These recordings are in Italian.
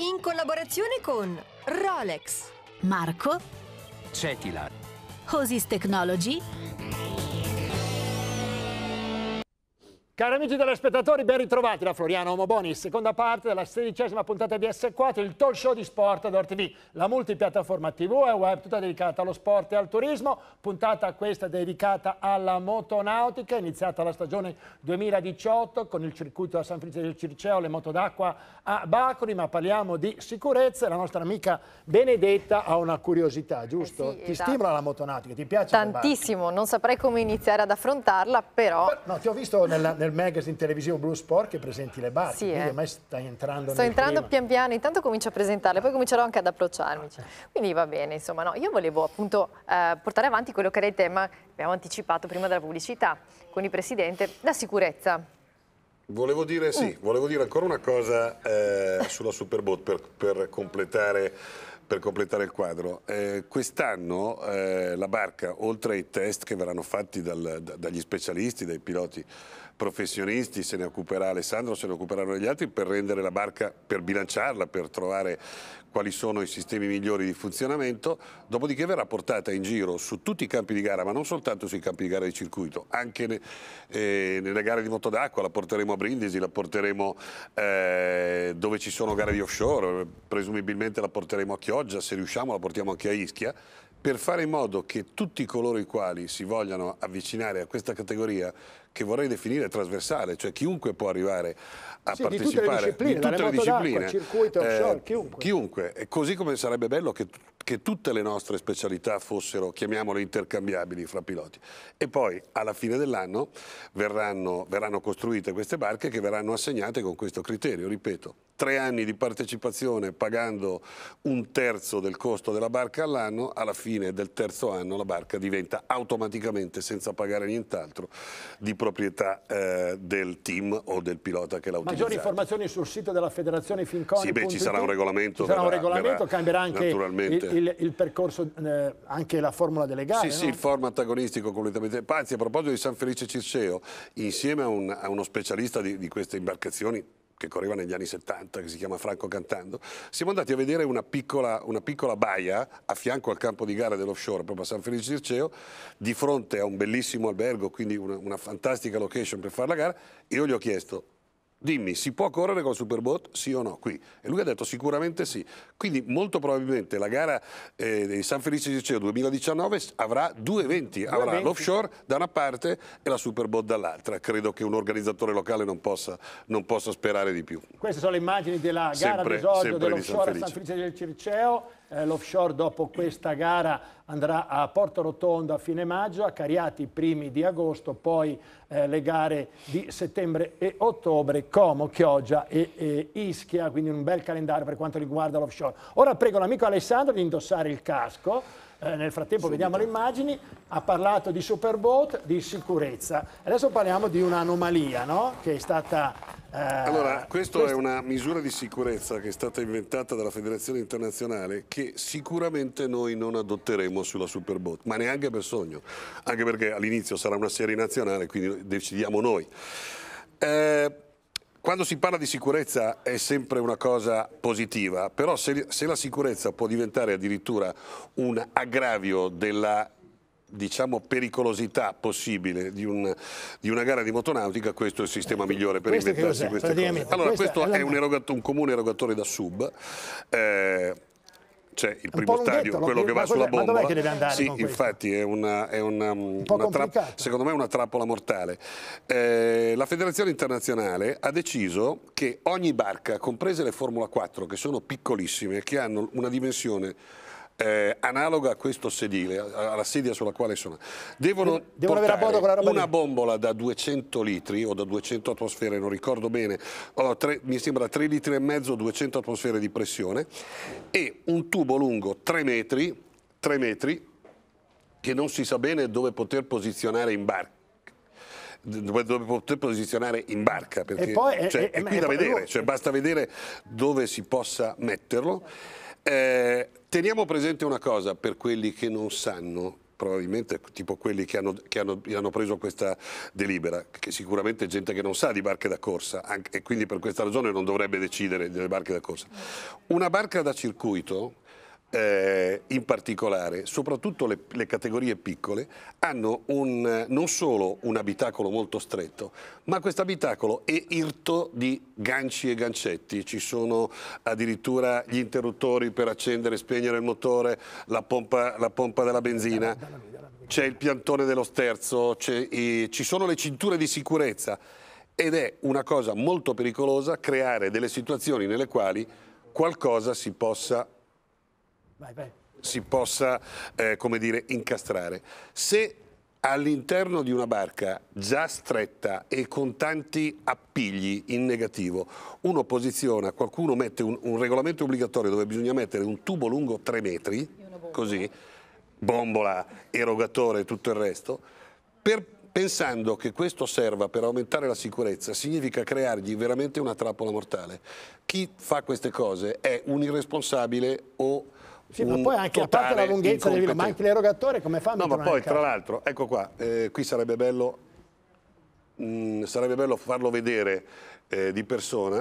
in collaborazione con Rolex, Marco, Cetila, Osis Technology Cari amici telespettatori, ben ritrovati da Floriano Omoboni, seconda parte della sedicesima puntata di S4, il talk show di sport ad TV, la multipiattaforma TV e web tutta dedicata allo sport e al turismo, puntata questa dedicata alla motonautica, iniziata la stagione 2018 con il circuito a San Felice del Circeo, le moto d'acqua a Bacoli, ma parliamo di sicurezza e la nostra amica Benedetta ha una curiosità, eh giusto? Eh sì, ti esatto. stimola la motonautica, ti piace? Tantissimo, non saprei come iniziare ad affrontarla, però... No, ti ho visto nella, nella nel magazine televisivo Blue Sport che presenti le barche, sì, quindi eh. ormai stai entrando Sto entrando clima. pian piano, intanto comincio a presentarle, poi comincerò anche ad approcciarmi. Ah, certo. Quindi va bene, insomma, no, io volevo appunto eh, portare avanti quello che era il tema che abbiamo anticipato prima della pubblicità con il Presidente, la sicurezza. Volevo dire sì, mm. volevo dire ancora una cosa eh, sulla Superbot per, per completare per completare il quadro. Eh, Quest'anno eh, la barca, oltre ai test che verranno fatti dal, da, dagli specialisti, dai piloti professionisti, se ne occuperà Alessandro, se ne occuperanno gli altri per rendere la barca, per bilanciarla, per trovare quali sono i sistemi migliori di funzionamento, dopodiché verrà portata in giro su tutti i campi di gara, ma non soltanto sui campi di gara di circuito, anche ne, eh, nelle gare di moto d'acqua, la porteremo a Brindisi, la porteremo eh, dove ci sono gare di offshore, presumibilmente la porteremo a Chioggia, se riusciamo la portiamo anche a Ischia, per fare in modo che tutti coloro i quali si vogliano avvicinare a questa categoria che vorrei definire trasversale, cioè chiunque può arrivare a sì, partecipare di tutte le discipline, tutte le discipline circuito, offshore, eh, chiunque. chiunque. così come sarebbe bello che, che, tutte le nostre specialità fossero, chiamiamole intercambiabili fra piloti. E poi alla fine dell'anno verranno, verranno costruite queste barche che verranno assegnate con questo criterio, ripeto, tre anni di partecipazione pagando un terzo del costo della barca all'anno, alla fine del terzo anno la barca diventa automaticamente, senza pagare nient'altro, di proprietà eh, del team o del pilota che l'ha utilizzato. Maggiori informazioni sul sito della federazione Finconi. Sì, beh, ci sarà un regolamento. Ci sarà verrà, un regolamento, verrà, cambierà anche il, il, il, percorso, eh, anche la formula delle gare. Sì, no? sì, il format agonistico completamente. Pazzi, a proposito di San Felice Circeo, insieme a, un, a uno specialista di, di queste imbarcazioni che correva negli anni 70, che si chiama Franco Cantando, siamo andati a vedere una piccola, una piccola baia a fianco al campo di gara dell'offshore, proprio a San Felice Circeo, di fronte a un bellissimo albergo, quindi una, una fantastica location per fare la gara. Io gli ho chiesto, Dimmi, si può correre col Superbot? Sì o no? Qui. E lui ha detto sicuramente sì. Quindi molto probabilmente la gara eh, di San Felice di Ceo 2019 avrà due eventi. Avrà l'offshore da una parte e la Superbot dall'altra. Credo che un organizzatore locale non possa, non possa sperare di più. Queste sono le immagini della gara sempre, d'esordio dell'offshore di San Felice. a San Felice del Circeo. Eh, l'offshore dopo questa gara andrà a Porto Rotondo a fine maggio, a Cariati i primi di agosto, poi eh, le gare di settembre e ottobre, Como, Chioggia e, e Ischia, quindi un bel calendario per quanto riguarda l'offshore. Ora prego l'amico Alessandro di indossare il casco. Eh, nel frattempo Subito. vediamo le immagini, ha parlato di superboat, di sicurezza. Adesso parliamo di un'anomalia no? che è stata eh, allora, questa è una misura di sicurezza che è stata inventata dalla Federazione Internazionale che sicuramente noi non adotteremo sulla Superbot, ma neanche per sogno, anche perché all'inizio sarà una serie nazionale, quindi decidiamo noi. Eh, quando si parla di sicurezza è sempre una cosa positiva, però se, se la sicurezza può diventare addirittura un aggravio della diciamo, pericolosità possibile di, un, di, una gara di motonautica, questo è il sistema migliore per inventarsi queste cose. Allora, questo è, è un, erogato, un, comune erogatore da sub. Eh, c'è il primo stadio, quello che va sulla bomba. Ma dov'è che deve andare? Sì, infatti è una, è una, un una trappola, secondo me è una trappola mortale. Eh, la Federazione Internazionale ha deciso che ogni barca, comprese le Formula 4, che sono piccolissime, che hanno una dimensione eh, analoga a questo sedile, alla sedia sulla quale sono. Devono, Devono portare una lì. bombola da 200 litri o da 200 atmosfere, non ricordo bene, oh, tre, mi sembra 3 litri e mezzo, 200 atmosfere di pressione e un tubo lungo 3 metri, 3 metri che non si sa bene dove poter posizionare in barca dove, poter posizionare in barca perché e poi, cioè, e, e, è qui da vedere, lui... cioè, basta vedere dove si possa metterlo eh, teniamo presente una cosa per quelli che non sanno probabilmente tipo quelli che hanno, che, hanno, hanno, preso questa delibera, che sicuramente è gente che non sa di barche da corsa anche, e quindi per questa ragione non dovrebbe decidere delle barche da corsa. Una barca da circuito eh, in particolare, soprattutto le, le categorie piccole, hanno un, eh, non solo un abitacolo molto stretto, ma questo abitacolo è irto di ganci e gancetti. Ci sono addirittura gli interruttori per accendere e spegnere il motore, la pompa, la pompa della benzina, c'è il piantone dello sterzo, i, ci sono le cinture di sicurezza. Ed è una cosa molto pericolosa creare delle situazioni nelle quali qualcosa si possa vai, vai. si possa eh, come dire, incastrare. Se all'interno di una barca già stretta e con tanti appigli in negativo, uno posiziona, qualcuno mette un, un regolamento obbligatorio dove bisogna mettere un tubo lungo 3 metri, così, bombola, erogatore e tutto il resto, per, pensando che questo serva per aumentare la sicurezza significa creargli veramente una trappola mortale. Chi fa queste cose è un irresponsabile o sì, ma poi anche a parte la lunghezza del ma anche l'erogatore come fa a No, ma poi tra l'altro, ecco qua, eh, qui sarebbe bello, mh, mm, sarebbe bello farlo vedere eh, di persona.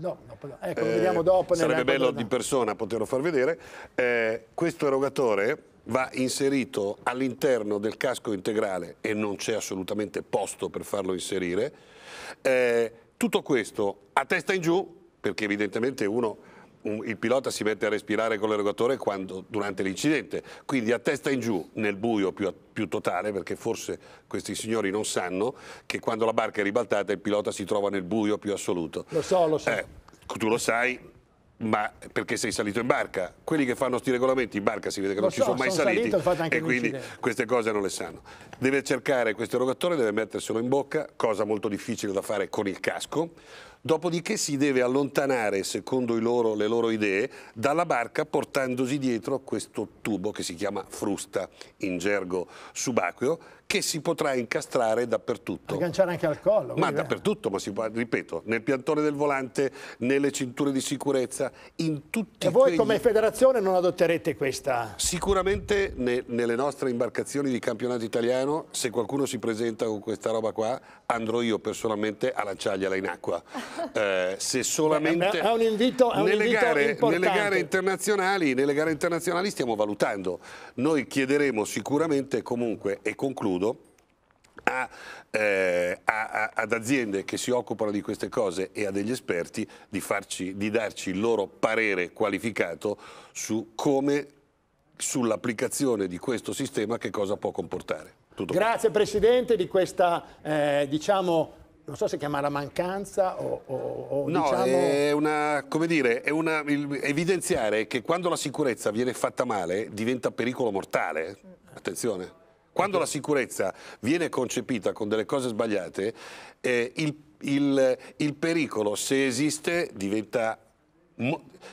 No, no, ecco, lo eh, vediamo dopo. sarebbe bello di persona poterlo far vedere. Eh, questo erogatore va inserito all'interno del casco integrale e non c'è assolutamente posto per farlo inserire. Eh, tutto questo a testa in giù, perché evidentemente uno un, il pilota si mette a respirare con l'erogatore quando, durante l'incidente, quindi a testa in giù, nel buio più, più, totale, perché forse questi signori non sanno che quando la barca è ribaltata il pilota si trova nel buio più assoluto. Lo so, lo so. Eh, tu lo sai, ma perché sei salito in barca. Quelli che fanno questi regolamenti in barca si vede che Lo non so, ci sono mai sono saliti salito, e quindi queste cose non le sanno. Deve cercare questo erogatore, deve metterselo in bocca, cosa molto difficile da fare con il casco dopodiché si deve allontanare, secondo loro, le loro idee, dalla barca portandosi dietro questo tubo che si chiama frusta in gergo subacqueo, che si potrà incastrare dappertutto. Agganciare anche al collo. Ma eh. dappertutto, ma si può, ripeto, nel piantone del volante, nelle cinture di sicurezza, in tutti i E voi quegli... come federazione non adotterete questa? Sicuramente ne, nelle nostre imbarcazioni di campionato italiano, se qualcuno si presenta con questa roba qua, andrò io personalmente a lanciargliela in acqua eh, se solamente... Beh, è un invito, è un nelle, invito gare, nelle, gare, nelle, gare internazionali, stiamo valutando. Noi chiederemo sicuramente comunque, e concludo, a, eh, a, ad aziende che si occupano di queste cose e a degli esperti di, farci, di darci il loro parere qualificato su come sull'applicazione di questo sistema che cosa può comportare. Tutto Grazie bene. Presidente di questa eh, diciamo, non so se chiamarla mancanza o, o, o no, diciamo... è una, come dire, è una, evidenziare che quando la sicurezza viene fatta male diventa pericolo mortale, attenzione, quando la sicurezza viene concepita con delle cose sbagliate, eh, il, il, il pericolo, se esiste, diventa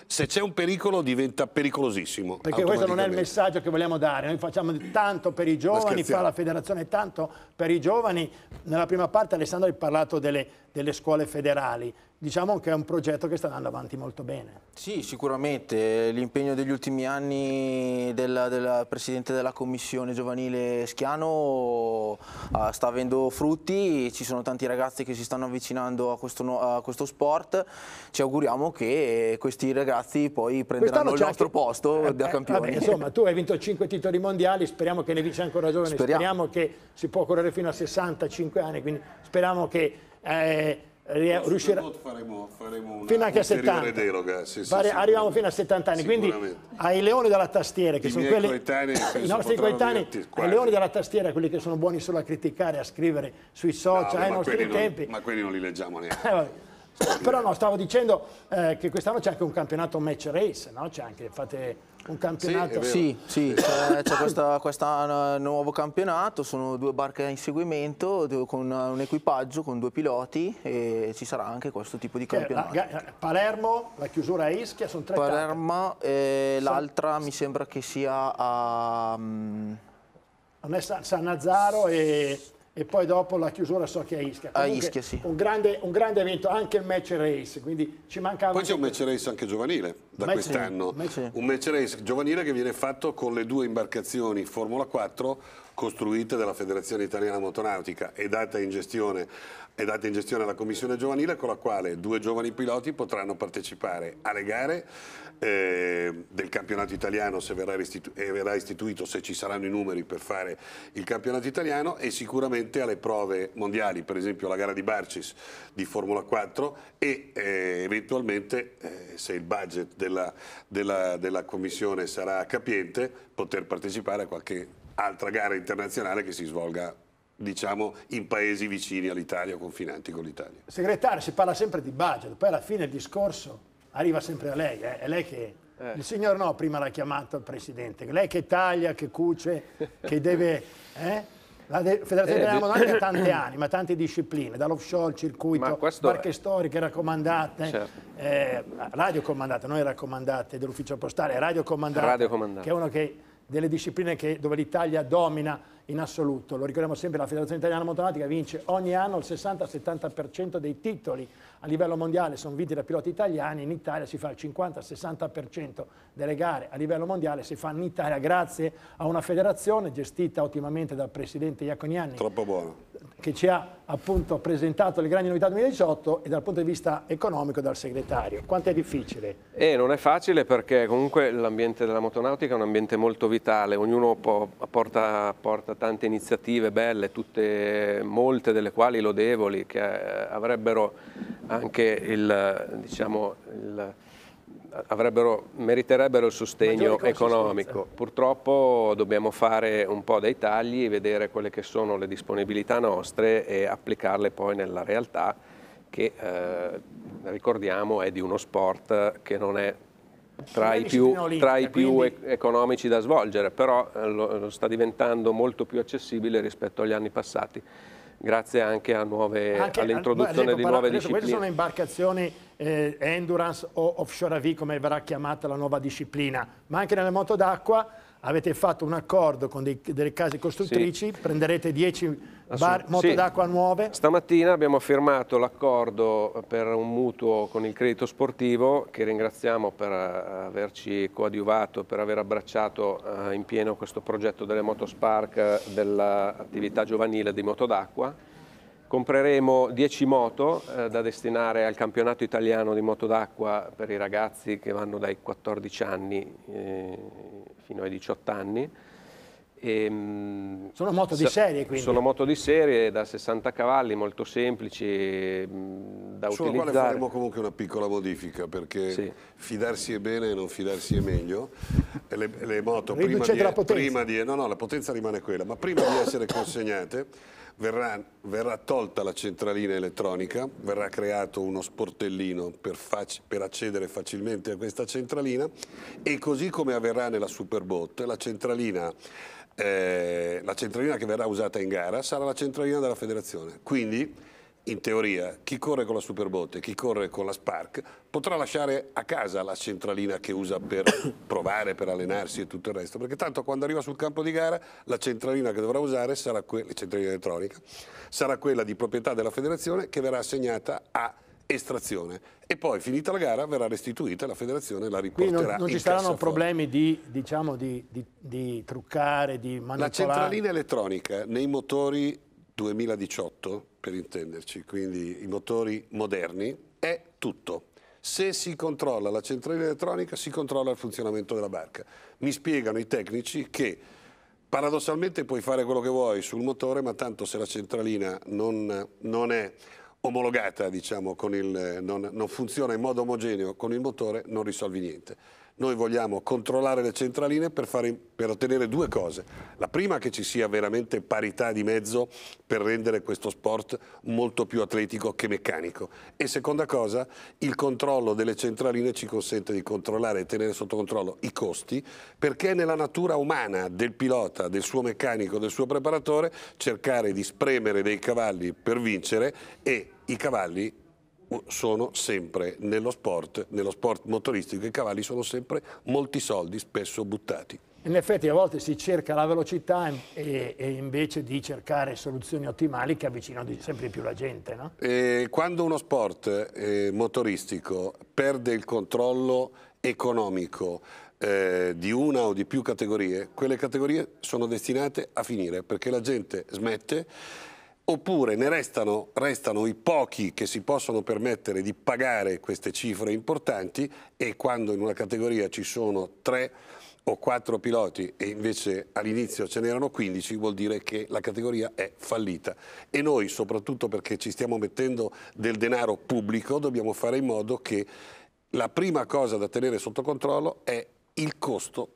se c'è un pericolo diventa pericolosissimo. Perché questo non è il messaggio che vogliamo dare, noi facciamo tanto per i giovani, fa la federazione tanto per i giovani. Nella prima parte Alessandro hai parlato delle, delle scuole federali, diciamo che è un progetto che sta andando avanti molto bene. Sì, sicuramente l'impegno degli ultimi anni del, del Presidente della Commissione giovanile Schiano uh, sta avendo frutti, ci sono tanti ragazzi che si stanno avvicinando a questo, a questo sport, ci auguriamo che questi ragazzi ragazzi poi prenderanno il nostro anche... posto eh, da eh, campione. insomma, tu hai vinto 5 titoli mondiali, speriamo che ne vinci ancora giovane, speriamo. speriamo. che si può correre fino a 65 anni, quindi speriamo che... Eh, riuscirà faremo, faremo una fino anche a 70 deroga, sì, sì, Vari, arriviamo fino a 70 anni quindi ai leoni della tastiera che I sono quelli coetanei, i nostri coetanei ai leoni della tastiera quelli che sono buoni solo a criticare a scrivere sui social no, ai nostri non, ma quelli non li leggiamo neanche eh, Però no, stavo dicendo eh, che quest'anno c'è anche un campionato match race, no? C'è anche, fate un campionato... Sì, sì, sì c'è questo eh, nuovo campionato, sono due barche in seguimento con eh, un equipaggio, con due piloti e ci sarà anche questo tipo di cioè, campionato. La, eh, Palermo, la chiusura a Ischia, sono tre Palermo e l'altra sono... mi sembra che sia a... Um... Mm, non è San, San Nazzaro e e poi dopo la chiusura so che è Ischia. Comunque, a Ischia, sì. Un grande, un grande, evento, anche il match race, quindi ci mancava... Poi c'è un match race anche giovanile da quest'anno, un match race giovanile che viene fatto con le due imbarcazioni Formula 4 costruite dalla Federazione Italiana Motonautica e data in gestione è data in gestione alla Commissione Giovanile con la quale due giovani piloti potranno partecipare alle gare eh, del campionato italiano se verrà, istitu eh, verrà, istituito, se ci saranno i numeri per fare il campionato italiano e sicuramente alle prove mondiali, per esempio la gara di Barcis di Formula 4 e eh, eventualmente eh, se il budget della, della, della Commissione sarà capiente poter partecipare a qualche altra gara internazionale che si svolga diciamo, in paesi vicini all'Italia confinanti con l'Italia. Segretario, si parla sempre di budget, poi alla fine il discorso arriva sempre a lei, eh? è lei che... Eh. Il signor no, prima l'ha chiamato il Presidente, lei che taglia, che cuce, che deve... Eh? La de Federazione eh, Italiana eh, Monaca ha tanti anni, ma tante discipline, dall'offshore, circuito, barche è... storiche raccomandate, certo. eh, radio comandate, noi raccomandate dell'ufficio postale, radio comandate, radio comandate, che è una delle discipline che, dove l'Italia domina in assoluto. Lo ricordiamo sempre, la Federazione Italiana Motonautica vince ogni anno il 60-70% dei titoli a livello mondiale, sono vinti da piloti italiani, in Italia si fa il 50-60% delle gare a livello mondiale, si fa in Italia grazie a una federazione gestita ottimamente dal presidente Iaconiani. Troppo buono. Che ci ha appunto presentato le grandi novità 2018 e dal punto di vista economico dal segretario. Quanto è difficile? Eh, non è facile perché comunque l'ambiente della motonautica è un ambiente molto vitale, ognuno può, porta, porta tante iniziative belle, tutte, molte delle quali lodevoli, che eh, avrebbero, il, diciamo, il, avrebbero meriterebbero il sostegno economico. Purtroppo dobbiamo fare un po' dei tagli, vedere quelle che sono le disponibilità nostre e applicarle poi nella realtà che eh, ricordiamo è di uno sport che non è tra i più, tra i eh, più quindi... economici da svolgere, però eh, lo, lo sta diventando molto più accessibile rispetto agli anni passati grazie anche, anche all'introduzione di nuove discipline. Queste sono imbarcazioni eh, endurance o offshore AV, come verrà chiamata la nuova disciplina, ma anche nelle moto d'acqua avete fatto un accordo con dei, delle case costruttrici, sì. prenderete 10 Bar, moto sì. d'acqua nuove? Stamattina abbiamo firmato l'accordo per un mutuo con il credito sportivo che ringraziamo per eh, averci coadiuvato, per aver abbracciato eh, in pieno questo progetto delle moto spark dell'attività giovanile di moto d'acqua. Compreremo 10 moto eh, da destinare al campionato italiano di moto d'acqua per i ragazzi che vanno dai 14 anni eh, fino ai 18 anni e, ehm, sono moto di serie quindi? Sono moto di serie da 60 cavalli, molto semplici mm, da Sulla utilizzare. Sulla quale faremo comunque una piccola modifica perché sì. fidarsi è bene e non fidarsi è meglio. Le, le moto prima di, prima di, No, no, la potenza rimane quella, ma prima di essere consegnate Verrà, verrà, tolta la centralina elettronica, verrà creato uno sportellino per, per, accedere facilmente a questa centralina e così come avverrà nella Superbot, la centralina, eh, la centralina che verrà usata in gara sarà la centralina della federazione. Quindi in teoria chi corre con la Superbotte, chi corre con la Spark, potrà lasciare a casa la centralina che usa per provare, per allenarsi e tutto il resto, perché tanto quando arriva sul campo di gara la centralina che dovrà usare sarà quella, centralina elettronica, sarà quella di proprietà della federazione che verrà assegnata a estrazione e poi finita la gara verrà restituita e la federazione la riporterà Quindi non, non ci saranno problemi di, diciamo, di, di, di truccare, di manipolare? La centralina elettronica nei motori 2018 per intenderci, quindi i motori moderni, è tutto. Se si controlla la centrale elettronica si controlla il funzionamento della barca. Mi spiegano i tecnici che paradossalmente puoi fare quello che vuoi sul motore, ma tanto se la centralina non, non è omologata, diciamo, il, non, non funziona in modo omogeneo con il motore, non risolvi niente. Noi vogliamo controllare le centraline per, fare, per ottenere due cose. La prima che ci sia veramente parità di mezzo per rendere questo sport molto più atletico che meccanico. E seconda cosa, il controllo delle centraline ci consente di controllare e tenere sotto controllo i costi perché è nella natura umana del pilota, del suo meccanico, del suo preparatore cercare di spremere dei cavalli per vincere e i cavalli sono sempre nello sport, nello sport motoristico, i cavalli sono sempre molti soldi spesso buttati. In effetti a volte si cerca la velocità e, e invece di cercare soluzioni ottimali che avvicinano sempre più la gente. No? quando uno sport eh, motoristico perde il controllo economico eh, di una o di più categorie, quelle categorie sono destinate a finire perché la gente smette oppure ne restano, restano, i pochi che si possono permettere di pagare queste cifre importanti e quando in una categoria ci sono tre o quattro piloti e invece all'inizio ce n'erano 15 vuol dire che la categoria è fallita e noi soprattutto perché ci stiamo mettendo del denaro pubblico dobbiamo fare in modo che la prima cosa da tenere sotto controllo è il costo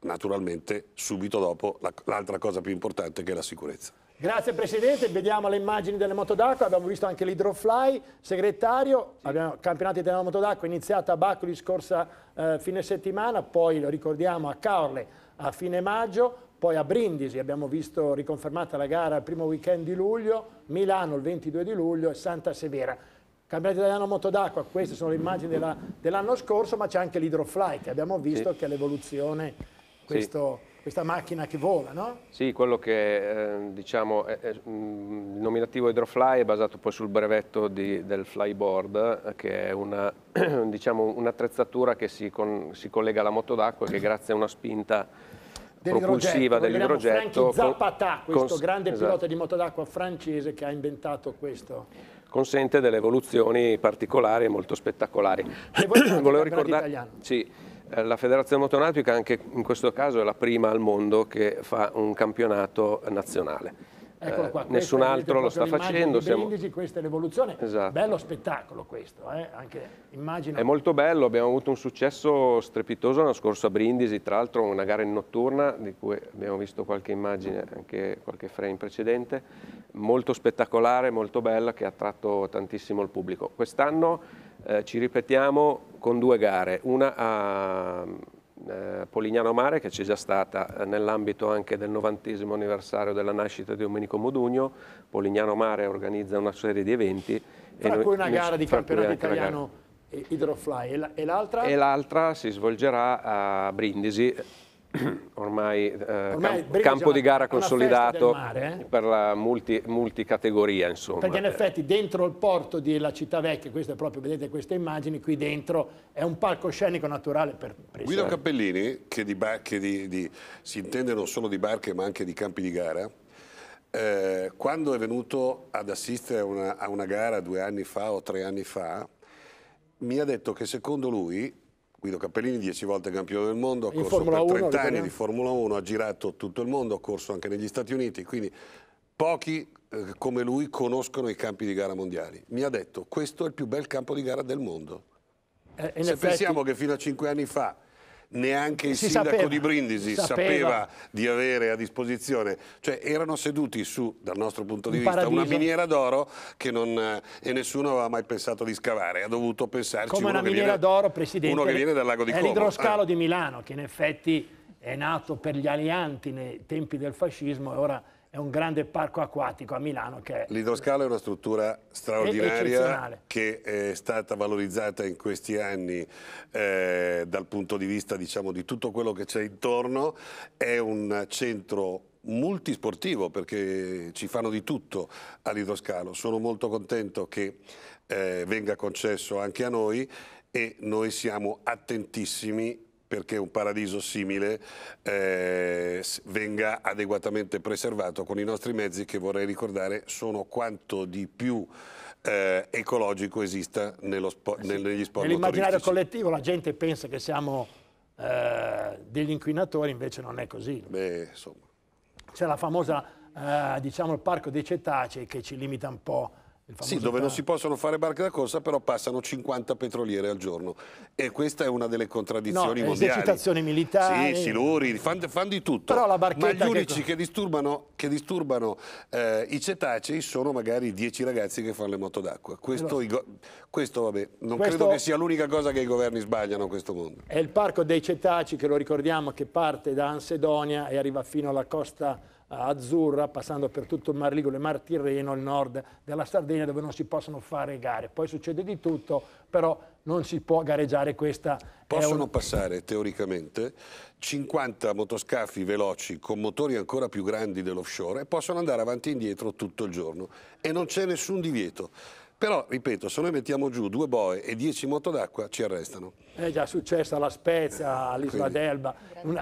naturalmente subito dopo l'altra cosa più importante che è la sicurezza. Grazie Presidente, vediamo le immagini delle moto d'acqua, abbiamo visto anche l'Hydrofly, segretario, sì. abbiamo campionati della moto d'acqua iniziato a Bacoli scorsa eh, fine settimana, poi lo ricordiamo a Caorle a fine maggio, poi a Brindisi abbiamo visto riconfermata la gara il primo weekend di luglio, Milano il 22 di luglio e Santa Severa. Campionato italiano moto d'acqua, queste sono le immagini dell'anno dell scorso, ma c'è anche l'Hydrofly che abbiamo visto sì. che è l'evoluzione. Questo... Sì questa macchina che vola, no? Sì, quello che eh, diciamo, è, è, mm, il nominativo Hydrofly è basato poi sul brevetto di, del flyboard, eh, che è una, diciamo, un'attrezzatura che si, con, si, collega alla moto d'acqua e che grazie a una spinta propulsiva dell'idrogetto... Franchi Zapata, questo con, grande esatto. pilota di moto d'acqua francese che ha inventato questo consente delle evoluzioni particolari e molto spettacolari. Volevo ricordare, sì, eh, la Federazione Motonautica anche in questo caso è la prima al mondo che fa un campionato nazionale. Eccolo eh, qua, eh, nessun altro lo sta facendo. Siamo... Brindisi, questa è l'evoluzione. Esatto. Bello spettacolo questo, eh? Anche, immagino... È molto bello, abbiamo avuto un successo strepitoso l'anno scorso a Brindisi, tra l'altro una gara in notturna di cui abbiamo visto qualche immagine, anche qualche frame precedente, molto spettacolare, molto bella che ha attratto tantissimo il pubblico. Quest'anno eh, ci ripetiamo con due gare, una a eh, Polignano Mare che c'è già stata eh, nell'ambito anche del 90 anniversario della nascita di Domenico Modugno, Polignano Mare organizza una serie di eventi. Tra cui una gara di campionato italiano eh, Hydrofly e l'altra? E l'altra si svolgerà a Brindisi ormai, eh, ormai camp campo di gara consolidato mare, eh? per la multi, multicategoria insomma. perché in effetti dentro il porto della città vecchia questo è proprio vedete queste immagini qui dentro è un palcoscenico naturale per presa. Guido Cappellini che, di, che di, di, si intende non solo di barche ma anche di campi di gara eh, quando è venuto ad assistere a una, a una gara due anni fa o tre anni fa mi ha detto che secondo lui Guido Cappellini, dieci volte campione del mondo, ha corso Formula per 30 1, anni di Formula 1, ha girato tutto il mondo, ha corso anche negli Stati Uniti, quindi pochi eh, come lui conoscono i campi di gara mondiali. Mi ha detto questo è il più bel campo di gara del mondo. Eh, Se effetti... pensiamo che fino a cinque anni fa neanche il si sindaco sapeva. di Brindisi sapeva. sapeva. di avere a disposizione, cioè erano seduti su, dal nostro punto di Un vista, paradiso. una miniera d'oro che non, eh, e nessuno aveva mai pensato di scavare, ha dovuto pensarci Come una miniera d'oro, Presidente, uno che viene dal lago di Como. È l'idroscalo ah. di Milano che in effetti è nato per gli alianti nei tempi del fascismo e ora è un grande parco acquatico a Milano. Che L'idroscalo è una struttura straordinaria che è stata valorizzata in questi anni eh, dal punto di vista diciamo, di tutto quello che c'è intorno, è un centro multisportivo perché ci fanno di tutto all'idroscalo. Sono molto contento che eh, venga concesso anche a noi e noi siamo attentissimi perché un paradiso simile eh, venga adeguatamente preservato con i nostri mezzi che vorrei ricordare sono quanto di più eh, ecologico esista spo eh sì. nel, negli sport Nell'immaginario collettivo la gente pensa che siamo eh, degli inquinatori, invece non è così. C'è la famosa, eh, diciamo, il parco dei cetacei che ci limita un po' Sì, dove non si possono fare barche da corsa, però passano 50 petroliere al giorno. E questa è una delle contraddizioni no, eh, mondiali. esercitazioni militari. Sì, siluri, fanno fan di tutto. Però la Ma gli unici che, che disturbano, che disturbano eh, i cetacei sono magari i 10 ragazzi che fanno le moto d'acqua. Questo, allora. questo, vabbè, non questo credo che sia l'unica cosa che i governi sbagliano in questo mondo. È il parco dei cetacei, che lo ricordiamo, che parte da Ansedonia e arriva fino alla costa azzurra, passando per tutto il Mar Ligure e il Mar Tirreno, il nord della Sardegna, dove non si possono fare gare. Poi succede di tutto, però non si può gareggiare questa... Possono un... passare, teoricamente, 50 motoscafi veloci con motori ancora più grandi dell'offshore e possono andare avanti e indietro tutto il giorno. E non c'è nessun divieto. Però, ripeto, se noi mettiamo giù due boe e dieci moto d'acqua, ci arrestano. È già successo alla Spezia, all'Isola d'Elba,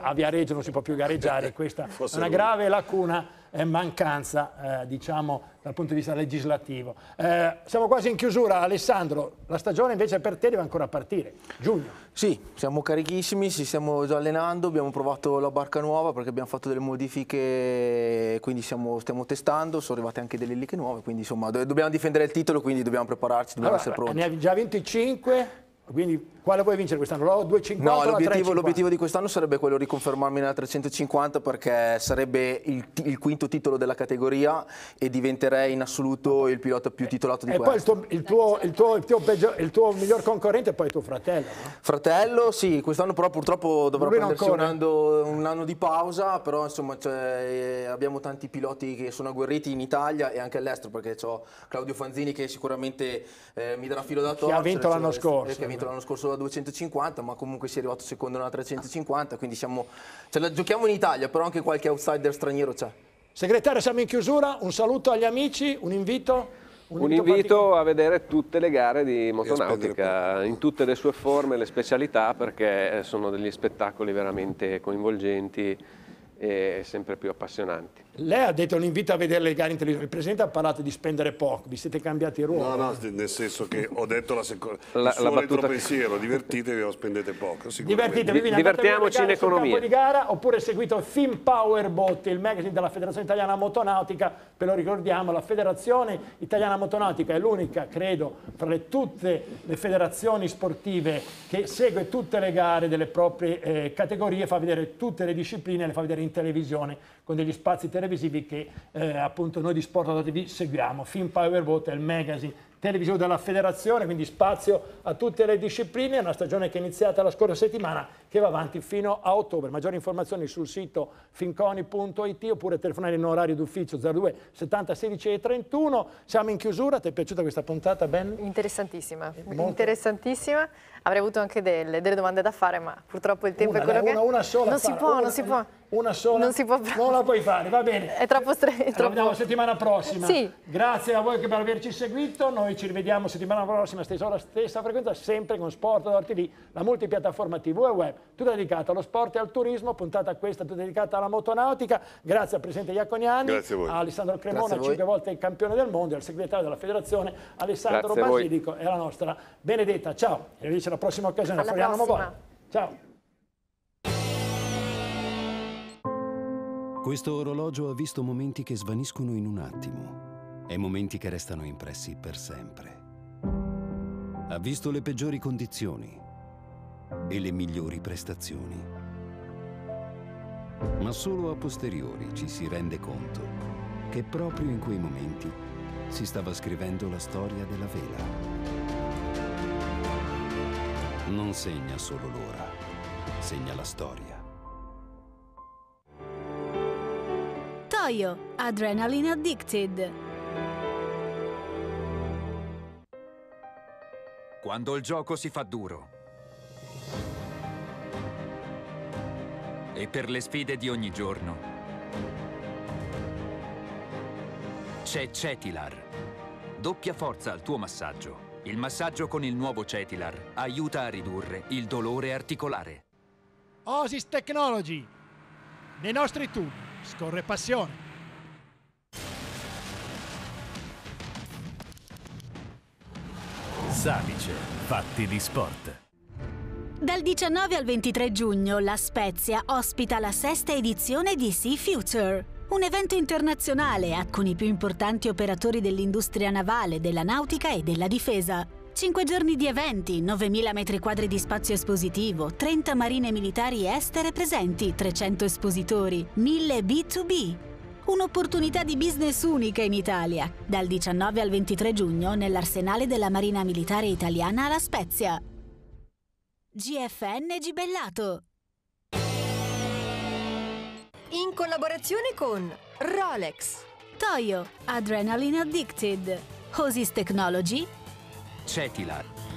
a Viareggio non si può più gareggiare, questa è una grave lacuna eh, mancanza, eh, diciamo, dal punto di vista legislativo. Eh, siamo quasi in chiusura, Alessandro, la stagione invece per te deve ancora partire, giugno. Sì, siamo carichissimi, ci stiamo già allenando, abbiamo provato la barca nuova perché abbiamo fatto delle modifiche, quindi siamo, stiamo testando, sono arrivate anche delle liche nuove, quindi insomma dobbiamo difendere il titolo, quindi dobbiamo prepararci, dobbiamo allora, essere pronti. Ne hai già 25? Quindi quale vuoi vincere quest'anno? La 250 No, l'obiettivo, l'obiettivo, di quest'anno sarebbe quello di confermarmi nella 350 perché sarebbe il, il, quinto titolo della categoria e diventerei in assoluto il pilota più eh, titolato di e questa. E poi il tuo, il, tuo, tuo peggio, il tuo, miglior concorrente è poi tuo fratello. No? Fratello, sì, quest'anno però purtroppo dovrò prendersi un anno, un anno, di pausa, però insomma cioè, eh, abbiamo tanti piloti che sono agguerriti in Italia e anche all'estero perché ho Claudio Fanzini che sicuramente eh, mi darà filo da torcere. Cioè, eh, che ha vinto l'anno scorso finito l'anno scorso a 250, ma comunque si è arrivato secondo in una 350, quindi siamo, cioè, la giochiamo in Italia, però anche qualche outsider straniero c'è. Segretario, siamo in chiusura, un saluto agli amici, un invito. Un, un invito a vedere tutte le gare di motonautica in tutte le sue forme, le specialità, perché eh, sono degli spettacoli veramente coinvolgenti e sempre più appassionanti. Lei ha detto un invito a vedere le gare in televisione, il Presidente ha parlato di spendere poco, vi siete cambiati ruolo. No, no, nel senso che ho detto la seconda, la, il battuta... pensiero, divertitevi o spendete poco. Divertitevi, quindi divertiamoci in economia. Campo di gara, oppure seguito Film Powerbot, il magazine della Federazione Italiana Motonautica, ve lo ricordiamo, la Federazione Italiana Motonautica è l'unica, credo, fra le, tutte le federazioni sportive che segue tutte le gare delle proprie eh, categorie, fa vedere tutte le discipline, le fa vedere in in televisione con degli spazi televisivi che eh, appunto noi di Sport TV seguiamo. Film Power Vote è il magazine televisivo della federazione, quindi spazio a tutte le discipline, È una stagione che è iniziata la scorsa settimana che va avanti fino a ottobre. Maggiori informazioni sul sito finconi.it oppure telefonare in orario d'ufficio 02 70 16 e 31. Siamo in chiusura, ti è piaciuta questa puntata Ben? Interessantissima, Molto. interessantissima. Avrei avuto anche delle, delle, domande da fare ma purtroppo il tempo una, è quello una, che... Una sola non si può, una, non si può una sola non, si può non la puoi fare, va bene. È troppo stretto. Allora, vediamo settimana prossima. Sì. Grazie a voi per averci seguito, noi ci rivediamo settimana prossima, stessa ora, stessa frequenza, sempre con Sport Outdoor TV, la multipiattaforma TV e web, tutta dedicata allo sport e al turismo, puntata questa, tutta dedicata alla motonautica. Grazie al Presidente Iaconiani, a Alessandro Cremona, cinque volte il campione del mondo, e al Segretario della Federazione, Alessandro Grazie Basilico e alla nostra Benedetta. Ciao, e alla prossima occasione. Alla prossima. Ciao. Questo orologio ha visto momenti che svaniscono in un attimo e momenti che restano impressi per sempre. Ha visto le peggiori condizioni e le migliori prestazioni. Ma solo a posteriori ci si rende conto che proprio in quei momenti si stava scrivendo la storia della vela. Non segna solo l'ora, segna la storia. corridoio. Adrenaline Addicted. Quando il gioco si fa duro. E per le sfide di ogni giorno. C'è Cetilar. Doppia forza al tuo massaggio. Il massaggio con il nuovo Cetilar aiuta a ridurre il dolore articolare. Osis Technology. Nei nostri tubi scorre passione. Savice, fatti di sport. Dal 19 al 23 giugno la Spezia ospita la sesta edizione di Sea Future, un evento internazionale con i più importanti operatori dell'industria navale, della nautica e della difesa. 5 giorni di eventi, 9.000 metri quadri di spazio espositivo, 30 marine militari estere presenti, 300 espositori, 1000 B2B. Un'opportunità di business unica in Italia, dal 19 al 23 giugno nell'arsenale della Marina Militare Italiana alla Spezia. GFN Gibellato. In collaborazione con Rolex, Toyo, Adrenaline Addicted, Hosis Technology Cetilar.